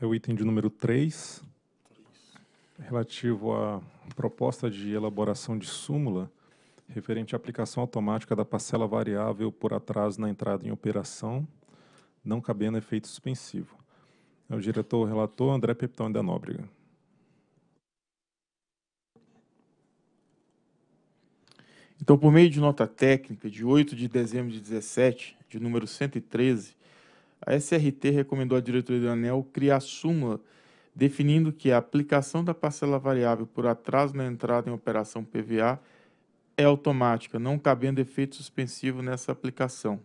é o item de número 3, relativo à proposta de elaboração de súmula referente à aplicação automática da parcela variável por atraso na entrada em operação, não cabendo efeito suspensivo. É o diretor relator André Pepitão da Nóbrega. Então, por meio de nota técnica de 8 de dezembro de 17, de número 113, a SRT recomendou à diretoria do ANEL criar súmula definindo que a aplicação da parcela variável por atraso na entrada em operação PVA é automática, não cabendo efeito suspensivo nessa aplicação.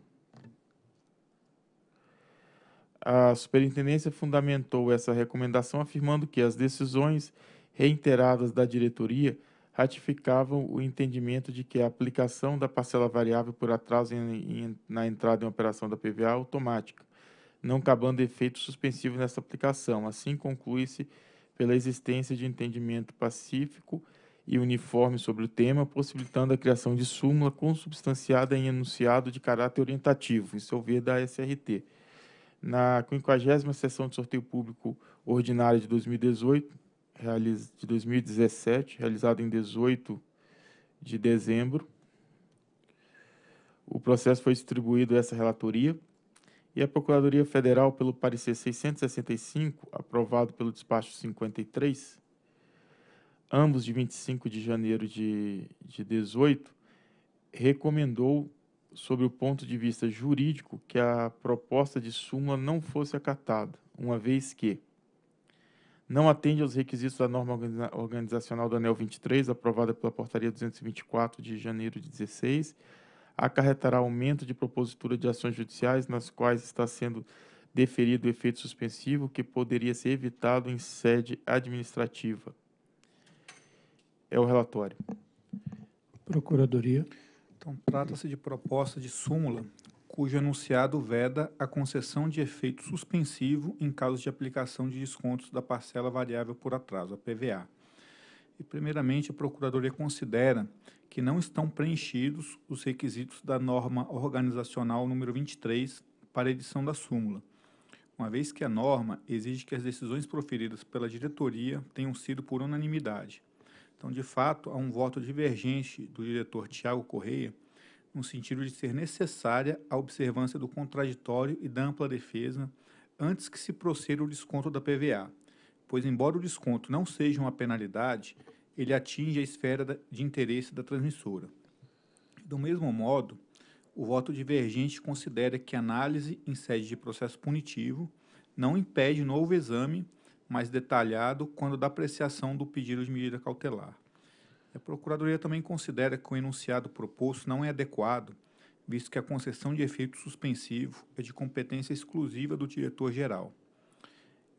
A superintendência fundamentou essa recomendação afirmando que as decisões reiteradas da diretoria ratificavam o entendimento de que a aplicação da parcela variável por atraso em, em, na entrada em operação da PVA é automática, não cabando efeito suspensivo nessa aplicação. Assim conclui-se pela existência de entendimento pacífico e uniforme sobre o tema, possibilitando a criação de súmula consubstanciada em enunciado de caráter orientativo, isso é o ver da SRT. Na 50 sessão de sorteio público ordinário de 2018, de 2017, realizada em 18 de dezembro, o processo foi distribuído a essa relatoria e a Procuradoria Federal, pelo parecer 665, aprovado pelo despacho 53, ambos de 25 de janeiro de, de 18, recomendou, sobre o ponto de vista jurídico, que a proposta de súmula não fosse acatada, uma vez que não atende aos requisitos da norma organizacional do ANEL 23, aprovada pela Portaria 224 de janeiro de 16, acarretará aumento de propositura de ações judiciais nas quais está sendo deferido o efeito suspensivo que poderia ser evitado em sede administrativa. É o relatório. Procuradoria. Então, trata-se de proposta de súmula cujo enunciado veda a concessão de efeito suspensivo em casos de aplicação de descontos da parcela variável por atraso, a PVA e, primeiramente, a Procuradoria considera que não estão preenchidos os requisitos da norma organizacional número 23 para edição da súmula, uma vez que a norma exige que as decisões proferidas pela diretoria tenham sido por unanimidade. Então, de fato, há um voto divergente do diretor Tiago Correia no sentido de ser necessária a observância do contraditório e da ampla defesa antes que se proceda o desconto da PVA pois, embora o desconto não seja uma penalidade, ele atinge a esfera de interesse da transmissora. Do mesmo modo, o voto divergente considera que a análise em sede de processo punitivo não impede novo exame mais detalhado quando da apreciação do pedido de medida cautelar. A Procuradoria também considera que o enunciado proposto não é adequado, visto que a concessão de efeito suspensivo é de competência exclusiva do diretor-geral.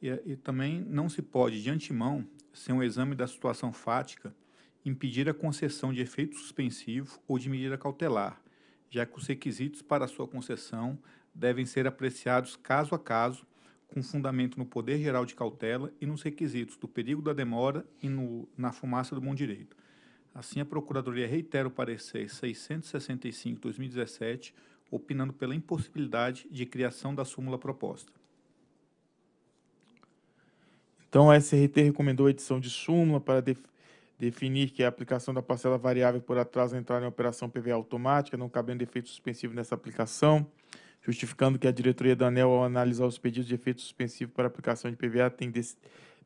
E, e também não se pode, de antemão, sem um exame da situação fática, impedir a concessão de efeito suspensivo ou de medida cautelar, já que os requisitos para sua concessão devem ser apreciados caso a caso, com fundamento no poder geral de cautela e nos requisitos do perigo da demora e no, na fumaça do bom direito. Assim, a Procuradoria reitera o parecer 665-2017, opinando pela impossibilidade de criação da súmula proposta. Então, a SRT recomendou a edição de súmula para def definir que a aplicação da parcela variável por atraso entrar em operação PVA automática, não cabendo efeito suspensivo nessa aplicação, justificando que a diretoria da ANEL, ao analisar os pedidos de efeito suspensivo para aplicação de PVA, tem dec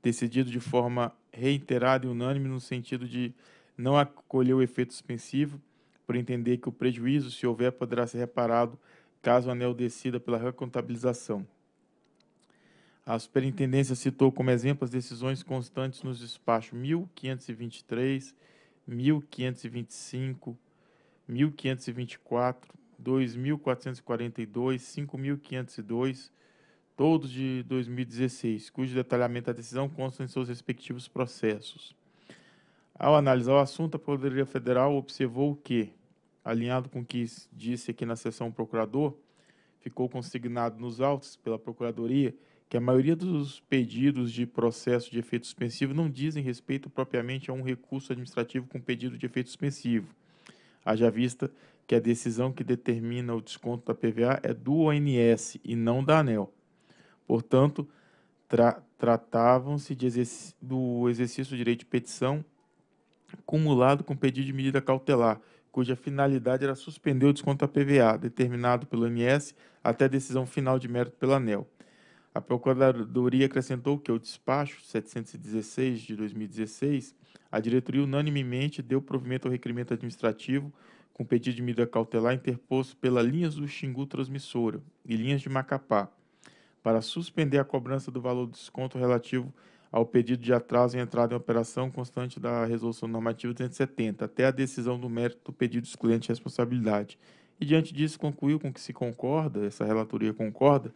decidido de forma reiterada e unânime no sentido de não acolher o efeito suspensivo, por entender que o prejuízo, se houver, poderá ser reparado caso o ANEL decida pela recontabilização. A superintendência citou como exemplo as decisões constantes nos despachos 1523, 1525, 1524, 2442, 5502, todos de 2016, cujo detalhamento da decisão consta em seus respectivos processos. Ao analisar o assunto, a Procuradoria Federal observou que, alinhado com o que disse aqui na sessão procurador, ficou consignado nos autos pela Procuradoria que a maioria dos pedidos de processo de efeito suspensivo não dizem respeito propriamente a um recurso administrativo com pedido de efeito suspensivo. Haja vista que a decisão que determina o desconto da PVA é do ONS e não da ANEL. Portanto, tra tratavam-se do exercício do direito de petição cumulado com pedido de medida cautelar, cuja finalidade era suspender o desconto da PVA, determinado pelo ONS até a decisão final de mérito pela ANEL. A Procuradoria acrescentou que o despacho 716 de 2016, a diretoria unanimemente deu provimento ao requerimento administrativo com pedido de medida cautelar interposto pela Linhas do Xingu Transmissora e Linhas de Macapá, para suspender a cobrança do valor do desconto relativo ao pedido de atraso em entrada em operação constante da Resolução Normativa 270, até a decisão do mérito do pedido dos clientes de responsabilidade. E diante disso, concluiu com que se concorda, essa relatoria concorda,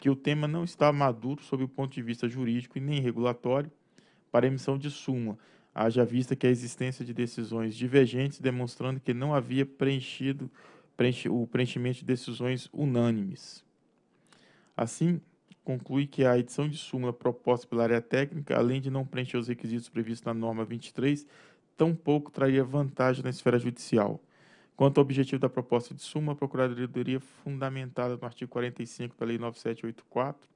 que o tema não está maduro sob o ponto de vista jurídico e nem regulatório para emissão de suma, haja vista que a existência de decisões divergentes demonstrando que não havia preenchido preenche, o preenchimento de decisões unânimes. Assim, conclui que a edição de súmula proposta pela área técnica, além de não preencher os requisitos previstos na norma 23, tampouco traria vantagem na esfera judicial. Quanto ao objetivo da proposta de suma, a Procuradoria, fundamentada no artigo 45 da Lei 9784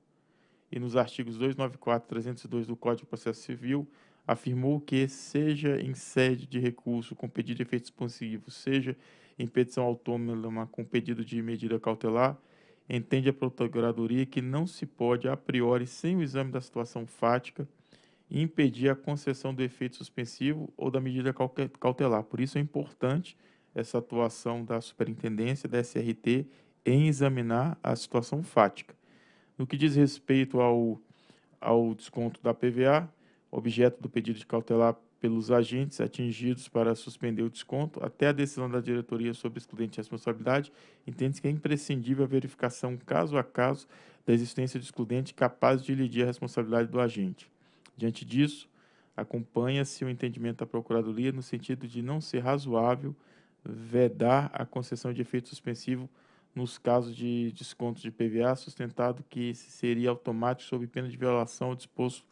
e nos artigos 294 e 302 do Código de Processo Civil, afirmou que, seja em sede de recurso com pedido de efeito expansivo, seja em petição autônoma com pedido de medida cautelar, entende a Procuradoria que não se pode, a priori, sem o exame da situação fática, impedir a concessão do efeito suspensivo ou da medida cautelar. Por isso é importante essa atuação da superintendência da SRT em examinar a situação fática. No que diz respeito ao, ao desconto da PVA, objeto do pedido de cautelar pelos agentes atingidos para suspender o desconto, até a decisão da diretoria sobre excludente de responsabilidade, entende-se que é imprescindível a verificação caso a caso da existência de excludente capaz de lidir a responsabilidade do agente. Diante disso, acompanha-se o entendimento da Procuradoria no sentido de não ser razoável vedar a concessão de efeito suspensivo nos casos de desconto de PVA, sustentado que seria automático sob pena de violação disposto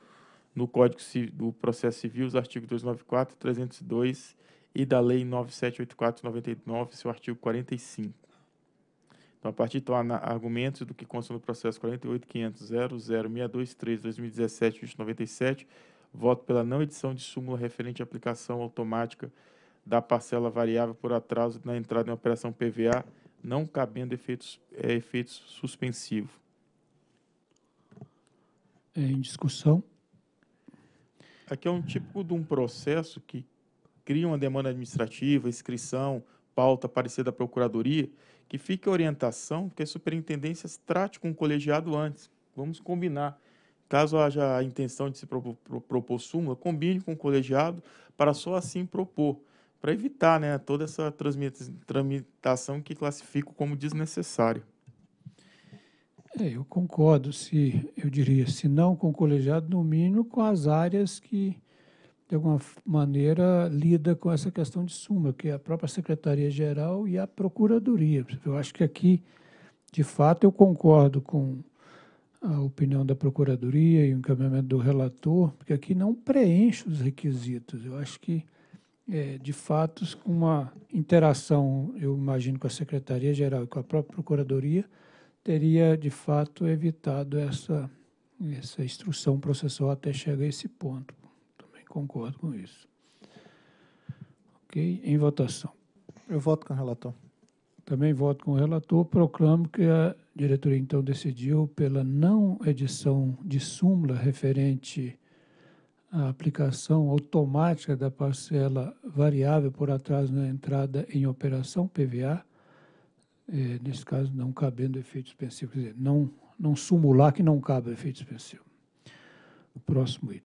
no Código do Processo Civil, os artigos 294 e 302 e da Lei 9784/99, seu artigo 45. Então, a partir do argumento do que consta no processo 48.500.00.623.2017.97, 2017 voto pela não edição de súmula referente à aplicação automática da parcela variável por atraso na entrada em operação PVA, não cabendo efeitos, é, efeitos suspensivo. É, em discussão. Aqui é um tipo de um processo que cria uma demanda administrativa, inscrição, pauta, parecer da procuradoria, que fique orientação que as superintendências trate com o colegiado antes. Vamos combinar. Caso haja a intenção de se propor, propor súmula, combine com o colegiado para só assim propor para evitar né, toda essa tramitação que classifico como desnecessária. É, eu concordo, se eu diria, se não com o colegiado, no mínimo com as áreas que, de alguma maneira, lida com essa questão de suma, que é a própria Secretaria-Geral e a Procuradoria. Eu acho que aqui, de fato, eu concordo com a opinião da Procuradoria e o encaminhamento do relator, porque aqui não preenche os requisitos. Eu acho que é, de fatos com uma interação, eu imagino, com a Secretaria-Geral e com a própria Procuradoria, teria de fato evitado essa, essa instrução processual até chegar a esse ponto. Também concordo com isso. Ok? Em votação. Eu voto com o relator. Também voto com o relator. Proclamo que a diretoria então decidiu pela não edição de súmula referente a aplicação automática da parcela variável por atraso na entrada em operação PVA, é, nesse caso não cabendo efeito expensivo, quer dizer, não, não sumular que não cabe efeito expensivo. O próximo item.